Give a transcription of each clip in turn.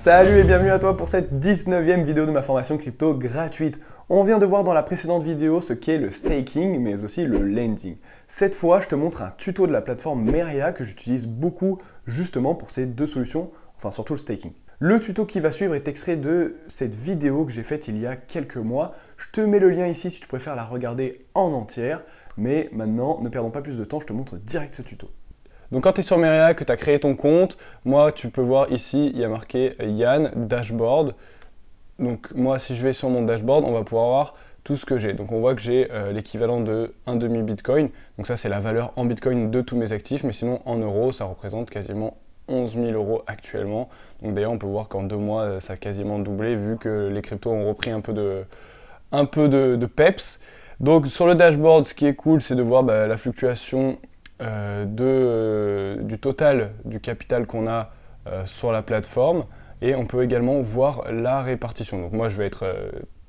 Salut et bienvenue à toi pour cette 19e vidéo de ma formation crypto gratuite. On vient de voir dans la précédente vidéo ce qu'est le staking mais aussi le lending. Cette fois, je te montre un tuto de la plateforme Meria que j'utilise beaucoup justement pour ces deux solutions, enfin surtout le staking. Le tuto qui va suivre est extrait de cette vidéo que j'ai faite il y a quelques mois. Je te mets le lien ici si tu préfères la regarder en entière, mais maintenant ne perdons pas plus de temps, je te montre direct ce tuto. Donc quand tu es sur Meria, que tu as créé ton compte, moi tu peux voir ici, il y a marqué euh, Yann Dashboard. Donc moi si je vais sur mon dashboard, on va pouvoir voir tout ce que j'ai. Donc on voit que j'ai euh, l'équivalent de 1 demi Bitcoin. Donc ça c'est la valeur en Bitcoin de tous mes actifs, mais sinon en euros ça représente quasiment 11 000 euros actuellement. Donc d'ailleurs on peut voir qu'en deux mois euh, ça a quasiment doublé vu que les cryptos ont repris un peu de, un peu de, peps. Donc sur le dashboard ce qui est cool c'est de voir bah, la fluctuation euh, de, euh, du total du capital qu'on a euh, sur la plateforme et on peut également voir la répartition. Donc moi je vais être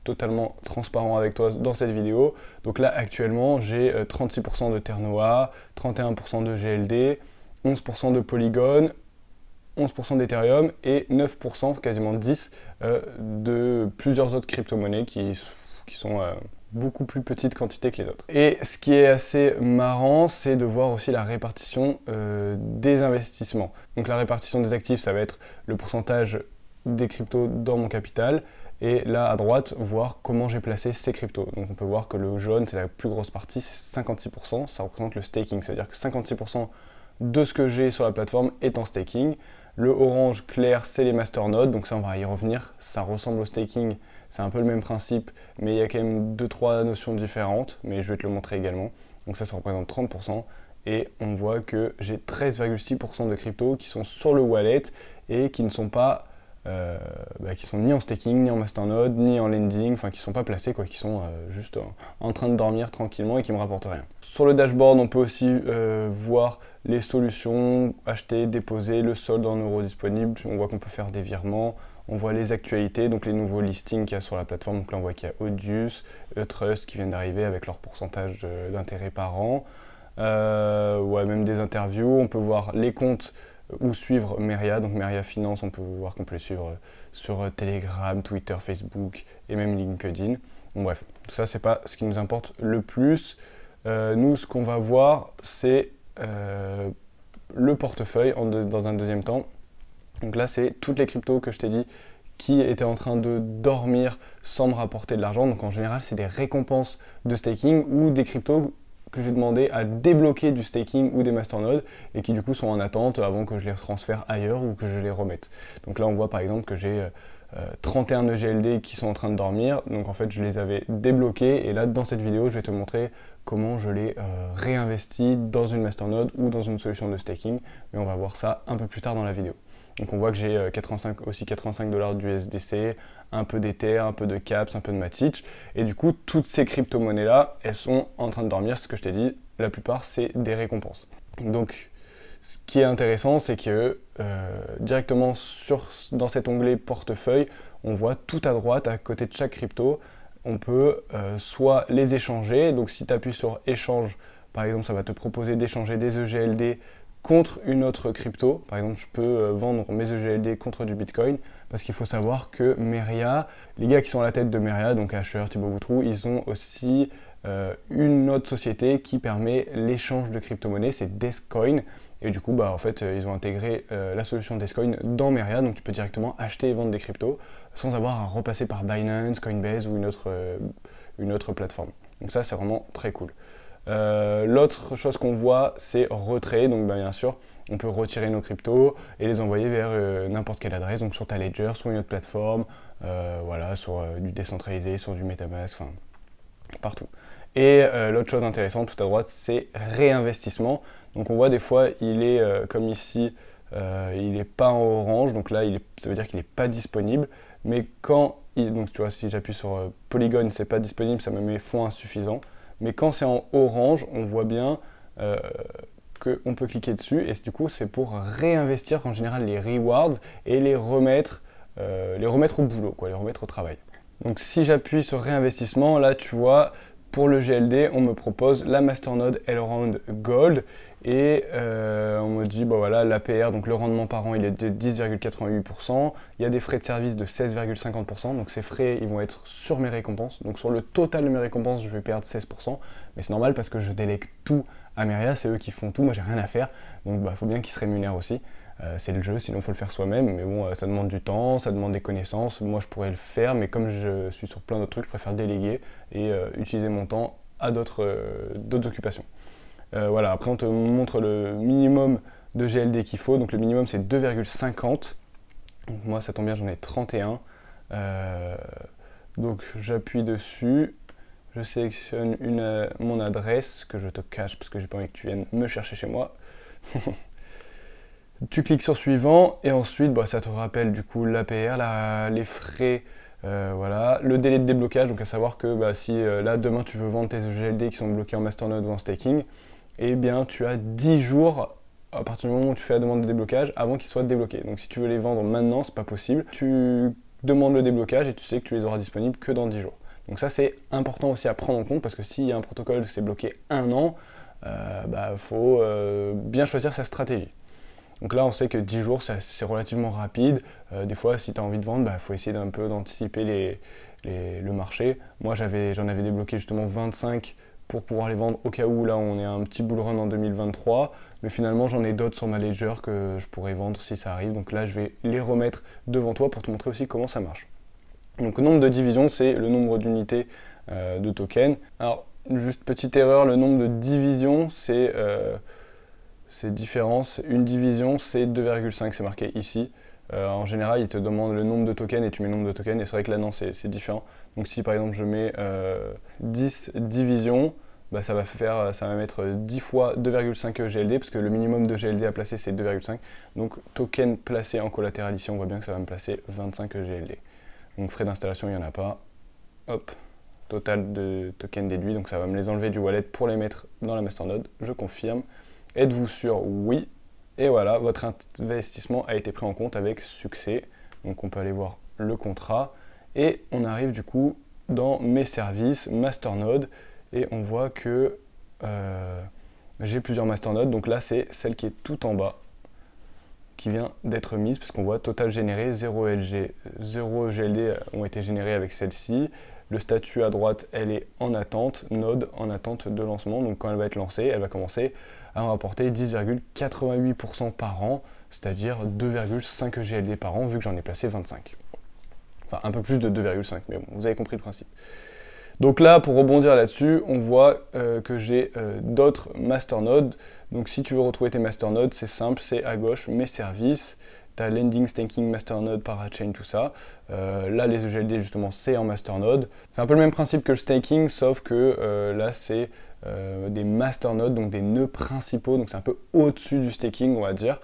totalement transparent avec toi dans cette vidéo. Donc là actuellement j'ai 36% de Ternoa, 31% de GLD, 11% de Polygon, 11% d'Ethereum et 9%, quasiment 10% de plusieurs autres crypto-monnaies qui, qui sont beaucoup plus petite quantité que les autres. Et ce qui est assez marrant, c'est de voir aussi la répartition euh, des investissements. Donc la répartition des actifs, ça va être le pourcentage des cryptos dans mon capital. Et là à droite, voir comment j'ai placé ces cryptos. Donc on peut voir que le jaune, c'est la plus grosse partie, c'est 56%. Ça représente le staking, c'est-à-dire que 56% de ce que j'ai sur la plateforme est en staking. Le orange clair, c'est les masternodes, donc ça on va y revenir. Ça ressemble au staking c'est un peu le même principe, mais il y a quand même deux trois notions différentes, mais je vais te le montrer également. Donc ça, ça représente 30%. Et on voit que j'ai 13,6% de crypto qui sont sur le wallet et qui ne sont pas, euh, bah, qui sont ni en staking, ni en masternode, ni en lending, enfin qui ne sont pas placés, quoi, qui sont euh, juste euh, en train de dormir tranquillement et qui ne me rapportent rien. Sur le dashboard, on peut aussi voir les solutions, acheter, déposer, le solde en euros disponible. On voit qu'on peut faire des virements, on voit les actualités, donc les nouveaux listings qu'il y a sur la plateforme. Donc là, on voit qu'il y a Audius, trust qui viennent d'arriver avec leur pourcentage euh, d'intérêt par an. Euh, ouais, même des interviews. On peut voir les comptes euh, ou suivre Meria, donc Meria Finance, on peut voir qu'on peut les suivre sur Telegram, Twitter, Facebook et même LinkedIn. bref, tout ça, c'est pas ce qui nous importe le plus. nous, ce qu'on va voir, c'est le portefeuille dans un deuxième temps. Donc là, c'est toutes les cryptos que je t'ai dit qui étaient en train de dormir sans me rapporter de l'argent. Donc en général, c'est des récompenses de staking ou des cryptos que j'ai demandé à débloquer du staking ou des masternodes et qui du coup sont en attente avant que je les transfère ailleurs ou que je les remette. Donc là on voit par exemple que j'ai 31 euh, EGLD e qui sont en train de dormir, donc en fait je les avais débloqués et là dans cette vidéo je vais te montrer comment je les euh, réinvestis dans une masternode ou dans une solution de staking, mais on va voir ça un peu plus tard dans la vidéo. Donc on voit que j'ai euh, aussi 85 dollars du SDC, un peu d'Ether, un peu de Caps, un peu de Matic. Et du coup, toutes ces crypto-monnaies-là, elles sont en train de dormir. Ce que je t'ai dit, la plupart, c'est des récompenses. Donc, ce qui est intéressant, c'est que euh, directement sur, dans cet onglet portefeuille, on voit tout à droite, à côté de chaque crypto, on peut euh, soit les échanger. Donc, si tu appuies sur échange, par exemple, ça va te proposer d'échanger des EGLD contre une autre crypto. Par exemple, je peux euh, vendre mes EGLD contre du Bitcoin parce qu'il faut savoir que Meria, les gars qui sont à la tête de Meria, donc Asher, Thibaut Boutrou, ils ont aussi euh, une autre société qui permet l'échange de crypto-monnaies, c'est Descoin. Et du coup, bah, en fait, euh, ils ont intégré la solution Descoin dans Meria, donc tu peux directement acheter et vendre des cryptos sans avoir à repasser par Binance, Coinbase ou une autre, une autre plateforme. Donc ça, c'est vraiment très cool. Euh, l'autre chose qu'on voit, c'est retrait. Donc bah, bien sûr, on peut retirer nos cryptos et les envoyer vers euh, n'importe quelle adresse, donc sur ta Ledger, sur une autre plateforme, euh, sur du décentralisé, sur du Metamask, enfin partout. Et l'autre chose intéressante tout à droite, c'est réinvestissement. Donc on voit des fois, il est comme ici, il n'est pas en orange, donc là, ça veut dire qu'il n'est pas disponible. Mais quand, donc tu vois, si j'appuie sur Polygon, c'est pas disponible, ça me met fonds insuffisants. Mais quand c'est en orange, on voit bien euh, qu'on peut cliquer dessus. Et du coup, c'est pour réinvestir en général les rewards et les remettre, euh, les remettre au boulot, quoi, les remettre au travail. Donc si j'appuie sur réinvestissement, là tu vois, pour le GLD, on me propose la Masternode Elrond Gold et euh, je bah voilà, l'APR, donc le rendement par an, il est de 10,88%. Il y a des frais de service de 16,50%. Donc ces frais, ils vont être sur mes récompenses. Donc sur le total de mes récompenses, je vais perdre 16%. Mais c'est normal parce que je délègue tout à Meria, c'est eux qui font tout, moi j'ai rien à faire. Donc il bah, faut bien qu'ils se rémunèrent aussi. Euh, c'est le jeu, sinon il faut le faire soi-même. Mais bon, euh, ça demande du temps, ça demande des connaissances. Moi je pourrais le faire, mais comme je suis sur plein d'autres trucs, je préfère déléguer et euh, utiliser mon temps à d'autres occupations. voilà, après on te montre le minimum de GLD qu'il faut. Donc le minimum c'est 2,50. Moi ça tombe bien, j'en ai 31. Euh, donc j'appuie dessus. Je sélectionne une, euh, mon adresse que je te cache parce que j'ai pas envie que tu viennes me chercher chez moi. tu cliques sur suivant et ensuite bah, ça te rappelle du coup l'APR, la, les frais, euh, voilà, le délai de déblocage, donc à savoir que bah, si là demain tu veux vendre tes GLD qui sont bloqués en masternode ou en staking, eh bien tu as 10 jours à partir du moment où tu fais la demande de déblocage avant qu'ils soient débloqués. Donc si tu veux les vendre maintenant, c'est pas possible. Tu demandes le déblocage et tu sais que tu les auras disponibles que dans 10 jours. Donc ça c'est important aussi à prendre en compte parce que s'il y a un protocole s'est bloqué un an, il euh, bah, faut euh, bien choisir sa stratégie. Donc là, on sait que 10 jours, c'est relativement rapide. Euh, des fois, si tu as envie de vendre, il bah, faut essayer d'un peu d'anticiper les, le marché. Moi, j'en avais, débloqué justement 25 pour pouvoir les vendre au cas où là on est un petit bull run en 2023. Mais finalement, j'en ai d'autres sur ma ledger que je pourrais vendre si ça arrive. Donc là, je vais les remettre devant toi pour te montrer aussi comment ça marche. Donc le nombre de divisions, c'est le nombre d'unités euh, de tokens. Alors, juste petite erreur, le nombre de divisions, c'est... Euh, différence, une division c'est 2,5, c'est marqué ici. Euh, en général, il te demande le nombre de tokens et tu mets le nombre de tokens, et c'est vrai que là non, c'est différent. Donc si par exemple je mets 10 divisions, bah, ça, va faire, euh, ça va mettre 10 fois 2,5 GLD, parce que le minimum de GLD à placer, c'est 2,5. Donc token placé en collatéral ici, on voit bien que ça va me placer 25 GLD. Donc frais d'installation, il n'y en a pas. Hop, total de token déduit. donc ça va me les enlever du wallet pour les mettre dans la masternode. Je confirme. Êtes-vous sûr Oui. Et voilà, votre investissement a été pris en compte avec succès. Donc on peut aller voir le contrat. Et on arrive du coup dans mes services Masternode et on voit que euh, j'ai plusieurs masternodes. Donc là, c'est celle qui est tout en bas qui vient d'être mise, parce qu'on voit total généré, 0 LG, 0 GLD ont été générés avec celle-ci. Le statut à droite, elle est en attente, node en attente de lancement. Donc quand elle va être lancée, elle va commencer à en rapporter 10,88% par an, c'est-à-dire 2,5 GLD par an, vu que j'en ai placé 25. Enfin, un peu plus de 2,5, mais bon, vous avez compris le principe. Donc là, pour rebondir là-dessus, on voit euh, que j'ai euh, d'autres masternodes. Donc si tu veux retrouver tes masternodes, c'est simple, c'est à gauche, mes services, ta landing, Lending, Staking, Masternode, Parachain, tout ça. Euh, là, les EGLD, justement, c'est en Masternode. C'est un peu le même principe que le staking, sauf que là, c'est des masternodes, donc des nœuds principaux, donc c'est un peu au-dessus du staking, on va dire.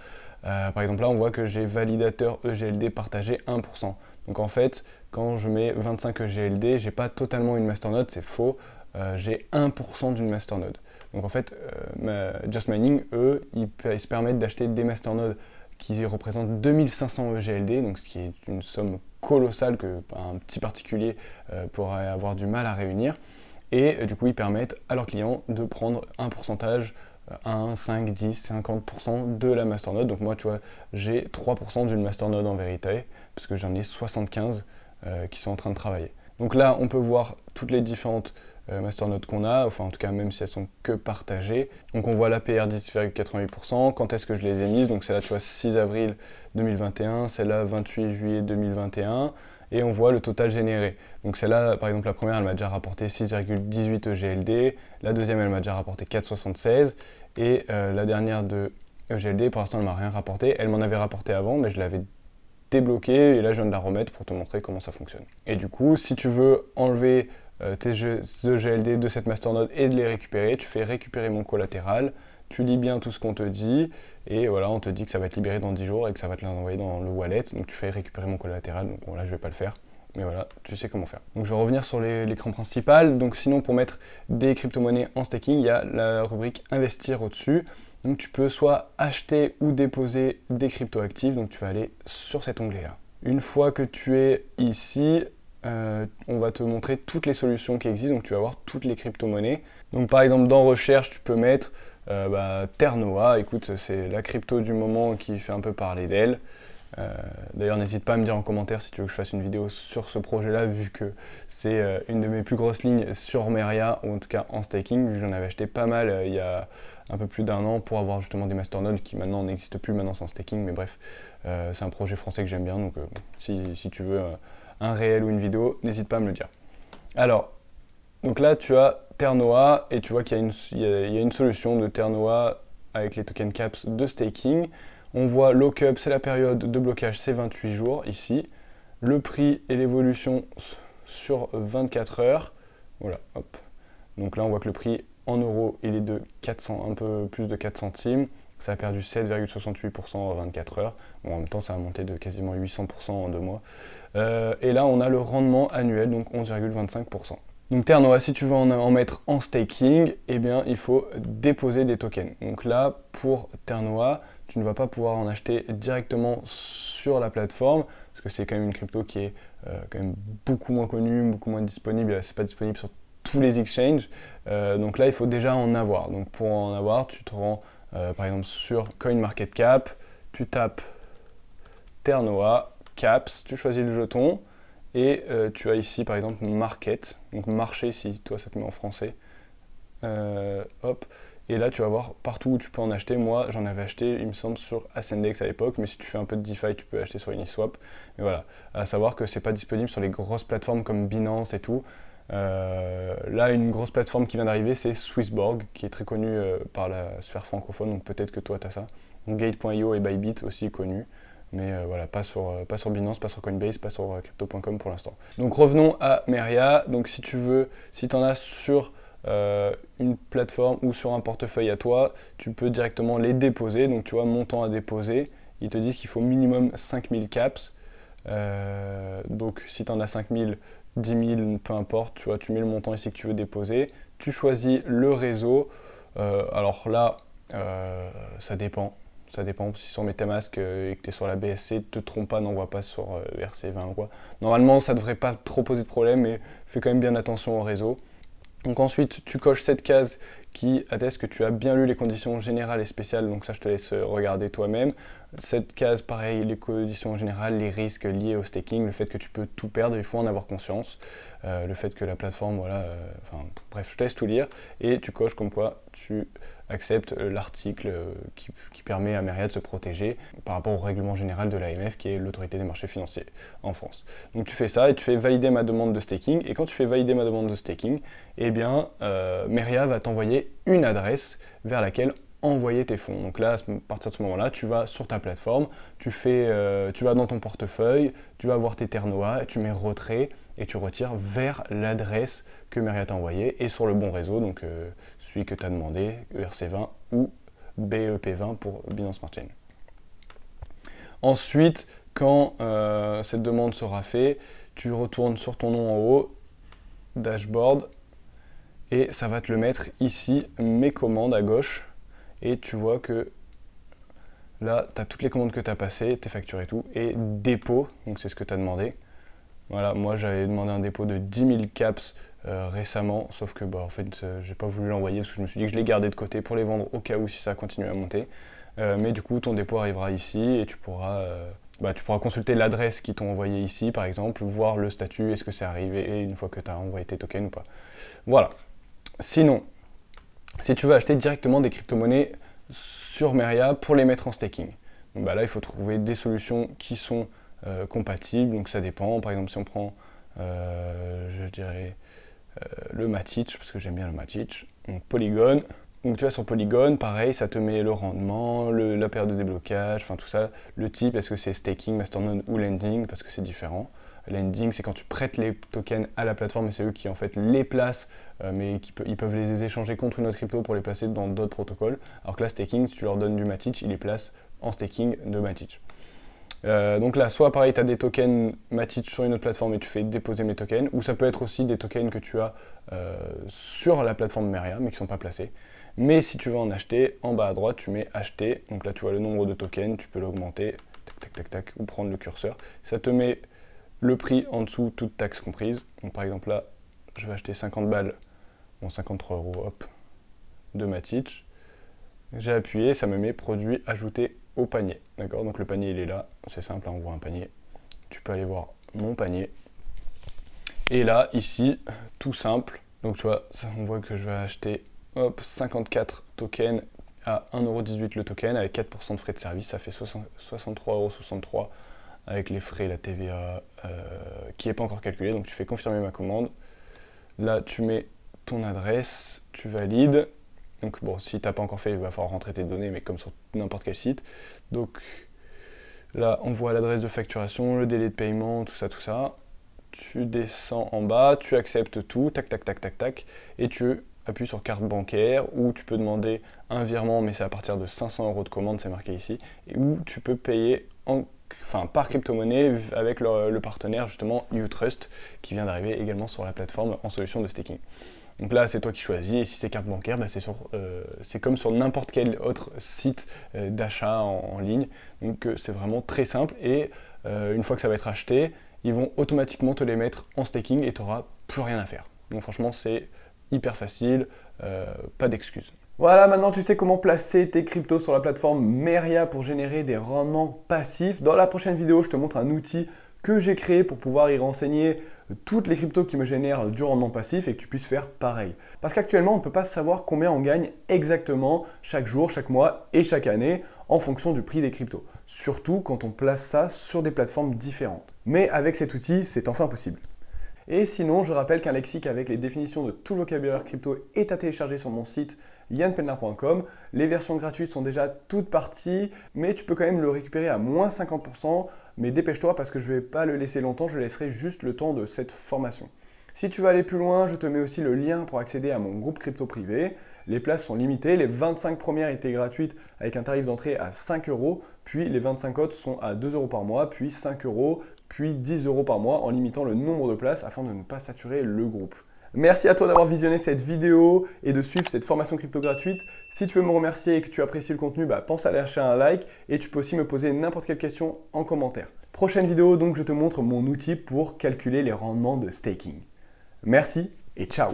Euh, par exemple là, on voit que j'ai validateur EGLD partagé 1%. Donc en fait, quand je mets 25 EGLD, j'ai pas totalement une masternode, c'est faux. Euh, j'ai 1% d'une masternode. Donc en fait, euh, Just Mining, eux, ils, se permettent d'acheter des masternodes qui représentent 2500 EGLD, donc ce qui est une somme colossale que un petit particulier pourrait avoir du mal à réunir. Et du coup, ils permettent à leurs clients de prendre un pourcentage 1, 5, 10, 50% de la masternode. Donc moi, tu vois, j'ai 3% d'une masternode en vérité, parce que j'en ai 75 euh, qui sont en train de travailler. Donc là, on peut voir toutes les différentes euh, masternodes qu'on a, enfin en tout cas même si elles sont que partagées. Donc on voit la PR 10,88%, quand est-ce que je les ai mises, donc celle-là tu vois 6 avril 2021, celle-là 28 juillet 2021, et on voit le total généré. Donc celle-là, par exemple, la première, elle m'a déjà rapporté 6,18 EGLD, la deuxième, elle m'a déjà rapporté 4,76, et euh, la dernière de EGLD, pour l'instant, elle m'a rien rapporté. Elle m'en avait rapporté avant, mais je l'avais débloqué et là, je viens de la remettre pour te montrer comment ça fonctionne. Et du coup, si tu veux enlever euh, tes EGLD de cette masternode et de les récupérer, tu fais récupérer mon collatéral, tu lis bien tout ce qu'on te dit, et voilà, on te dit que ça va être libéré dans 10 jours et que ça va te l'envoyer dans le wallet, donc tu fais récupérer mon collatéral, donc voilà, là je vais pas le faire. Mais voilà, tu sais comment faire. Donc je vais revenir sur l'écran principal. Donc sinon pour mettre des crypto-monnaies en staking, il y a la rubrique investir au-dessus. Donc tu peux soit acheter ou déposer des crypto-actifs. Donc tu vas aller sur cet onglet-là. Une fois que tu es ici, euh, on va te montrer toutes les solutions qui existent. Donc tu vas voir toutes les crypto-monnaies. Donc par exemple dans recherche, tu peux mettre euh, bah, Ternoa, écoute, c'est la crypto du moment qui fait un peu parler d'elle. Euh, d'ailleurs, n'hésite pas à me dire en commentaire si tu veux que je fasse une vidéo sur ce projet-là, vu que c'est euh, une de mes plus grosses lignes sur Meria, ou en tout cas en staking, vu que j'en avais acheté pas mal il y a un peu plus d'un an pour avoir justement des masternodes qui maintenant n'existent plus, maintenant sans staking, mais bref, c'est un projet français que j'aime bien, donc si, si, tu veux un réel ou une vidéo, n'hésite pas à me le dire. Alors, donc là, tu as Ternoa et tu vois qu'il y, a, une solution de Ternoa avec les token caps de staking. On voit lockup, c'est la période de blocage, c'est 28 jours ici. Le prix et l'évolution sur 24 heures. Voilà, hop. Donc là, on voit que le prix en euros, il est de 400, un peu plus de 4 centimes. Ça a perdu 7,68% en 24 heures. Bon, en même temps, ça a monté de quasiment 800% en deux mois. Euh, et là, on a le rendement annuel, donc 11,25%. Donc Ternoa, si tu veux en, mettre en staking, eh bien il faut déposer des tokens. Donc là, pour Ternoa, tu ne vas pas pouvoir en acheter directement sur la plateforme, parce que c'est quand même une crypto qui est euh, quand même beaucoup moins connue, beaucoup moins disponible, n'est pas disponible sur tous les exchanges. Euh, donc là, il faut déjà en avoir. Donc pour en avoir, tu te rends euh, par exemple sur CoinMarketCap, tu tapes Ternoa, Caps, tu choisis le jeton, et euh, tu as ici par exemple market, donc marché si toi ça te met en français. Euh, hop. Et là tu vas voir partout où tu peux en acheter. Moi j'en avais acheté il me semble sur Ascendex à l'époque, mais si tu fais un peu de DeFi tu peux acheter sur Uniswap. Mais voilà, à savoir que c'est pas disponible sur les grosses plateformes comme Binance et tout. Euh, là, une grosse plateforme qui vient d'arriver, c'est Swissborg, qui est très connue par la sphère francophone, donc peut-être que toi, tu as ça. Gate.io et Bybit aussi connus. Mais euh, voilà, pas sur, euh, pas sur Binance, pas sur Coinbase, pas sur euh, crypto.com pour l'instant. Donc revenons à Meria. Donc si tu veux, si tu en as sur une plateforme ou sur un portefeuille à toi, tu peux directement les déposer. Donc tu vois, montant à déposer, ils te disent qu'il faut minimum 5000 caps. donc si tu en as 5000, 10 000, peu importe, tu vois, tu mets le montant ici que tu veux déposer. Tu choisis le réseau. alors là, ça dépend ça dépend. Si sur MetaMask euh, et que tu es sur la BSC, te trompe pas, n'envoie pas sur euh, rc 20 ou quoi. Normalement, ça devrait pas trop poser de problème, mais fais quand même bien attention au réseau. Donc ensuite, tu coches cette case qui atteste que tu as bien lu les conditions générales et spéciales, donc ça je te laisse euh, regarder toi-même. Cette case, pareil, les conditions générales, les risques liés au staking, le fait que tu peux tout perdre, il faut en avoir conscience, le fait que la plateforme, voilà, enfin bref, je te laisse tout lire, et tu coches comme quoi tu accepte euh, l'article euh, qui, permet à Meria de se protéger par rapport au règlement général de l'AMF qui est l'autorité des marchés financiers en France. Donc tu fais ça et tu fais valider ma demande de staking et quand tu fais valider ma demande de staking, eh bien euh, Meria va t'envoyer une adresse vers laquelle envoyer tes fonds. Donc là, à partir de ce moment-là, tu vas sur ta plateforme, tu, fais, tu vas dans ton portefeuille, tu vas voir tes ternois, et tu mets retrait, et tu retires vers l'adresse que Maria t'a envoyée et sur le bon réseau, donc euh, celui que tu as demandé, ERC20 ou BEP20 pour Binance Smart Chain. Ensuite, quand euh, cette demande sera faite, tu retournes sur ton nom en haut, dashboard, et ça va te le mettre ici, mes commandes à gauche, et tu vois que là, tu as toutes les commandes que tu as passées, tes factures et tout, et dépôt, donc c'est ce que tu as demandé. Voilà, moi j'avais demandé un dépôt de 10 000 caps euh, récemment, sauf que bah, en fait euh, j'ai pas voulu l'envoyer parce que je me suis dit que je les gardais de côté pour les vendre au cas où si ça continue à monter. Euh, mais du coup ton dépôt arrivera ici et tu pourras, bah, tu pourras consulter l'adresse qui t'ont envoyé ici par exemple, voir le statut, est-ce que c'est arrivé une fois que tu as envoyé tes tokens ou pas. Voilà. Sinon, si tu veux acheter directement des crypto-monnaies sur Meria pour les mettre en staking, bah, là il faut trouver des solutions qui sont euh, compatible Donc ça dépend. Par exemple, si on prend, euh, je dirais, euh, le Matic, parce que j'aime bien le Matic, donc Polygon. Donc tu vas sur Polygon, pareil, ça te met le rendement, le, la période de déblocage, enfin tout ça, le type, est-ce que c'est staking, masternode ou lending, parce que c'est différent. Lending, c'est quand tu prêtes les tokens à la plateforme et c'est eux qui en fait les placent, mais qui ils peuvent les échanger contre une autre crypto pour les placer dans d'autres protocoles. Alors que là, staking, si tu leur donnes du Matic, ils les placent en staking de Matic. Euh, donc là, soit pareil, tu as des tokens Matic sur une autre plateforme et tu fais déposer mes tokens, ou ça peut être aussi des tokens que tu as euh, sur la plateforme Meria, mais qui ne sont pas placés. Mais si tu veux en acheter, en bas à droite, tu mets acheter. Donc là, tu vois le nombre de tokens, tu peux l'augmenter, tac, tac, tac, tac, ou prendre le curseur. Ça te met le prix en dessous, toutes taxes comprises. Donc par exemple là, je vais acheter 50 balles, bon 53 euros, hop, de Matic. J'ai appuyé, ça me met produit ajouté panier. D'accord Donc le panier, il est là. C'est simple, hein, on voit un panier. Tu peux aller voir mon panier. Et là, ici, tout simple. Donc tu vois, ça, on voit que je vais acheter hop, 54 tokens à 1,18€ le token avec 4% de frais de service. Ça fait 63,63€ avec les frais, la TVA euh, qui n'est pas encore calculée. Donc tu fais confirmer ma commande. Là, tu mets ton adresse, tu valides. Donc bon, si tu n'as pas encore fait, il va falloir rentrer tes données, mais comme sur n'importe quel site. Donc là, on voit l'adresse de facturation, le délai de paiement, tout ça, tout ça. Tu descends en bas, tu acceptes tout, tac, tac, tac, tac, tac, et tu appuies sur carte bancaire, ou tu peux demander un virement, mais c'est à partir de 500 euros de commande, c'est marqué ici, ou tu peux payer par crypto-monnaie avec le, le, partenaire justement Utrust qui vient d'arriver également sur la plateforme en solution de staking. Donc là, c'est toi qui choisis. Et si c'est carte bancaire, ben, euh, c'est comme sur n'importe quel autre site euh, d'achat en, ligne. Donc euh, c'est vraiment très simple. Et une fois que ça va être acheté, ils vont automatiquement te les mettre en staking et tu n'auras plus rien à faire. Donc franchement, c'est hyper facile, pas d'excuses. Voilà, maintenant tu sais comment placer tes cryptos sur la plateforme Meria pour générer des rendements passifs. Dans la prochaine vidéo, je te montre un outil que j'ai créé pour pouvoir y renseigner euh, toutes les cryptos qui me génèrent du rendement passif et que tu puisses faire pareil. Parce qu'actuellement, on ne peut pas savoir combien on gagne exactement chaque jour, chaque mois et chaque année en fonction du prix des cryptos. Surtout quand on place ça sur des plateformes différentes. Mais avec cet outil, c'est enfin possible. Et sinon, je rappelle qu'un lexique avec les définitions de tout le vocabulaire crypto est à télécharger sur mon site yannpelna.com. Les versions gratuites sont déjà toutes parties, mais tu peux quand même le récupérer à moins 50%. Mais dépêche-toi parce que je ne vais pas le laisser longtemps, je laisserai juste le temps de cette formation. Si tu veux aller plus loin, je te mets aussi le lien pour accéder à mon groupe crypto privé. Les places sont limitées, les 25 premières étaient gratuites avec un tarif d'entrée à 5 euros, puis les 25 autres sont à 2 euros par mois, puis 5 euros, puis 10 euros par mois en limitant le nombre de places afin de ne pas saturer le groupe. Merci à toi d'avoir visionné cette vidéo et de suivre cette formation crypto gratuite. Si tu veux me remercier et que tu apprécies le contenu, bah, pense à un like et tu peux aussi me poser n'importe quelle question en commentaire. Prochaine vidéo, donc je te montre mon outil pour calculer les rendements de staking. Merci et ciao